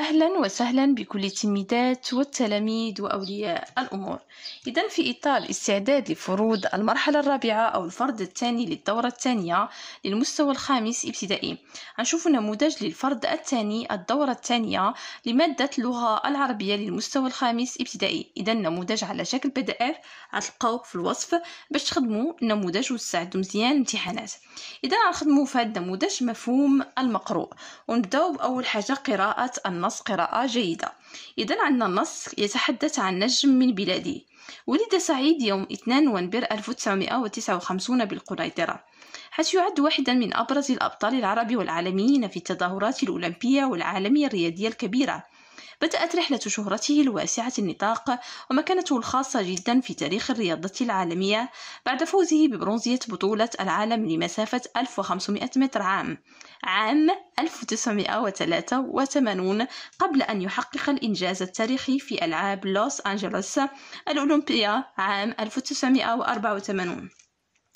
أهلا وسهلا بكل التلميذات والتلاميذ وأولياء الأمور إذا في إطار استعداد لفروض المرحلة الرابعة أو الفرد الثاني للدورة الثانية للمستوى الخامس ابتدائي نشوف نموذج للفرد الثاني الدورة الثانية لمادة اللغة العربية للمستوى الخامس ابتدائي إذا النموذج على شكل بي دي اف غتلقاوه في الوصف باش تخدموا النموذج وتساعدوا مزيان الامتحانات إذا نخدموا في هذا النموذج مفهوم المقروء ونبداو بأول حاجة قراءة النص النص قراءة جيدة إذا عندنا النص يتحدث عن نجم من بلادي ولد سعيد يوم 2 ونبر 1959 بالقنيطرة حيث يعد واحدا من أبرز الأبطال العرب والعالميين في التظاهرات الأولمبية والعالمية الرياضية الكبيرة بدأت رحلة شهرته الواسعة النطاق ومكانته الخاصة جدا في تاريخ الرياضة العالمية بعد فوزه ببرونزية بطولة العالم لمسافة 1500 متر عام عام 1983 قبل أن يحقق الإنجاز التاريخي في ألعاب لوس أنجلوس الأولمبية عام 1984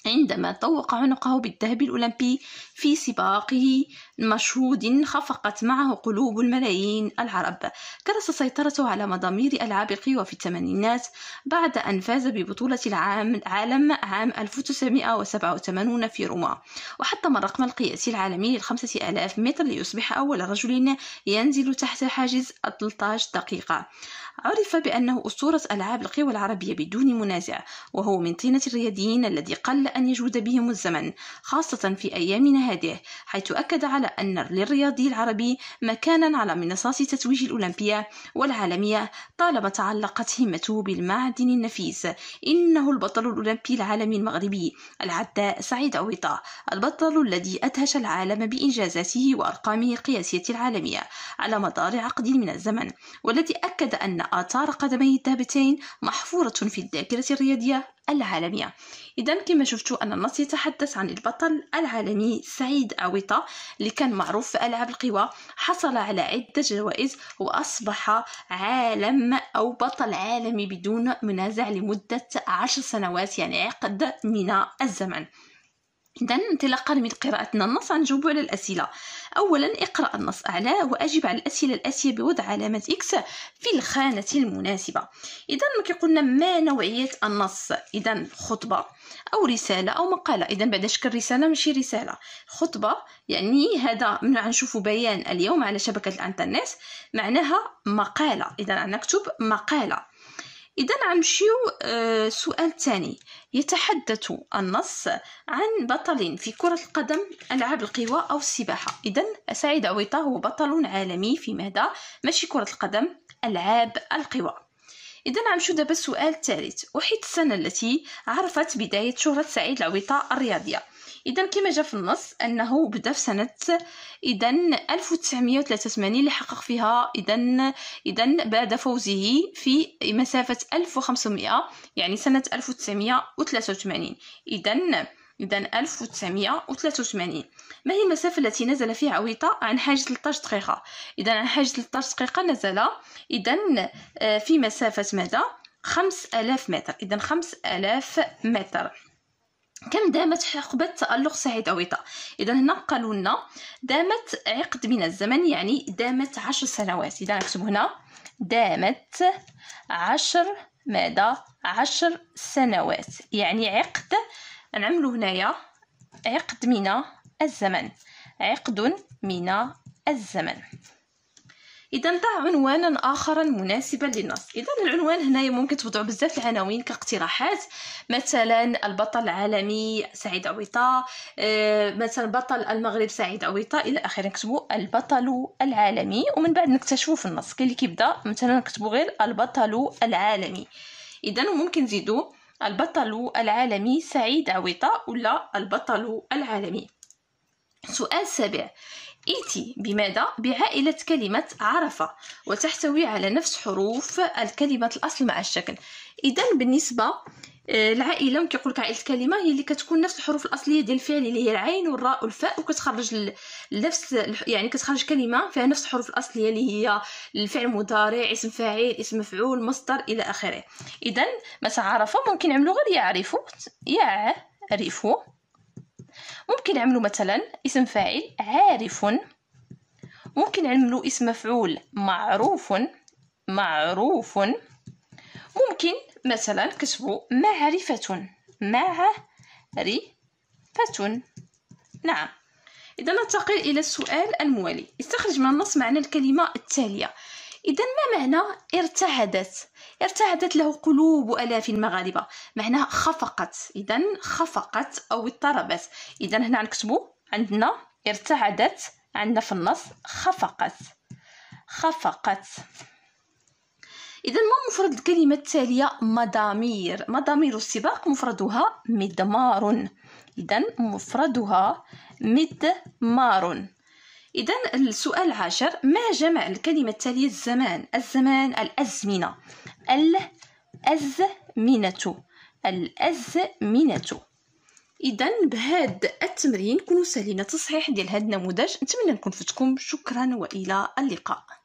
عندما طوق عنقه بالذهب الأولمبي في سباقه مشهود خفقت معه قلوب الملايين العرب كرس سيطرته على مضامير ألعاب القوى في الثمانينات بعد أن فاز ببطولة العالم عام 1987 في روما وحطم الرقم القياسي العالمي للخمسة آلاف متر ليصبح أول رجل ينزل تحت حاجز 13 دقيقة عرف بأنه أسطورة ألعاب القوى العربية بدون منازع وهو من طينة الرياضيين الذي قل أن يجود بهم الزمن خاصة في أيامنا هذه حيث أكد على على أن للرياضي العربي مكانا على منصات تتويج الأولمبية والعالمية طالما تعلقت همته بالمعدن النفيس إنه البطل الأولمبي العالمي المغربي العداء سعيد عويطة البطل الذي أدهش العالم بإنجازاته وأرقامه القياسية العالمية على مدار عقد من الزمن والذي أكد أن آثار قدميه الذهبتين محفورة في الذاكرة الرياضية العالمية إذا كما شفتوا أن النص يتحدث عن البطل العالمي سعيد عويطة اللي كان معروف في ألعاب القوى حصل على عدة جوائز وأصبح عالم أو بطل عالمي بدون منازع لمدة عشر سنوات يعني عقد من الزمن إذا انطلاقا من قراءتنا النص غنجاوبو على الأسئلة أولا اقرأ النص أعلاه وأجب على الأسئلة الآتية بوضع علامة إكس في الخانة المناسبة إذا كيقولنا ما نوعية النص إذا خطبة أو رسالة أو مقالة إذا بعد شكل رسالة ماشي رسالة خطبة يعني هذا من غنشوفو بيان اليوم على شبكة الإنترنت معناها مقالة إذا نكتب مقالة إذا نمشيو السؤال آه، الثاني يتحدث النص عن بطل في كرة القدم ألعاب القوى أو السباحة إذا سعيد عويطة هو بطل عالمي في ماذا ماشي كرة القدم ألعاب القوى إذا نمشيو دابا السؤال الثالث وحيد السنة التي عرفت بداية شهرة سعيد العويطة الرياضية اذا كما جاء في النص انه بدا في سنه اذا 1983 اللي حقق فيها اذا اذا بعد فوزه في مسافه 1500 يعني سنه 1983 اذا إذا 1983 ما هي المسافة التي نزل فيها عويطة عن حاجة 13 دقيقة إذا عن حاجة 13 دقيقة نزل إذا آه، في مسافة ماذا 5000 متر إذا 5000 متر كم دامت حقبة تألق سعيد أويطة إذا هنا قالوا لنا دامت عقد من الزمن يعني دامت عشر سنوات إذا نكتب هنا دامت عشر ماذا عشر سنوات يعني عقد نعملو هنايا عقد من الزمن عقد من الزمن اذا ضع عنوانا اخرا مناسبا للنص اذا العنوان هنايا ممكن توضعوا بزاف العناوين كاقتراحات مثلا البطل العالمي سعيد عويطه آه، مثلا بطل المغرب سعيد عويطه الى اخره نكتبوا البطل العالمي ومن بعد نكتشفوا في النص كاين اللي كيبدا مثلا نكتبوا غير البطل العالمي اذا ممكن نزيدوا البطل العالمي سعيد عويطه ولا البطل العالمي سؤال سابع إيتي بماذا؟ بعائلة كلمة عرفة وتحتوي على نفس حروف الكلمة الأصل مع الشكل إذا بالنسبة آه، العائله كيقول لك عائله الكلمه هي اللي كتكون نفس الحروف الاصليه ديال الفعل اللي هي العين والراء والفاء وكتخرج نفس يعني كتخرج كلمه فيها نفس الحروف الاصليه اللي هي الفعل مضارع اسم فاعل اسم مفعول مصدر الى اخره اذا مثلا عرفة ممكن نعملو غير يعرفوا يعرفوا ممكن نعملو مثلا اسم فاعل عارف ممكن نعملو اسم مفعول معروف معروف ممكن مثلا كتبوا معرفة معرفة نعم إذا ننتقل إلى السؤال الموالي استخرج من النص معنى الكلمة التالية إذا ما معنى ارتعدت؟ ارتعدت له قلوب آلاف المغاربة معنى خفقت إذا خفقت أو اضطربت إذا هنا نكتبو عندنا ارتعدت عندنا في النص خفقت خفقت إذا ما مفرد الكلمة التالية مضامير مضامير السباق مفردها مدمار إذا مفردها مدمار إذا السؤال العاشر ما جمع الكلمة التالية الزمان الزمان الأزمنة الأزمنة الأزمنة إذا بهذا التمرين كنوا سالينا تصحيح ديال هذا النموذج نتمنى نكون فتكم شكرا وإلى اللقاء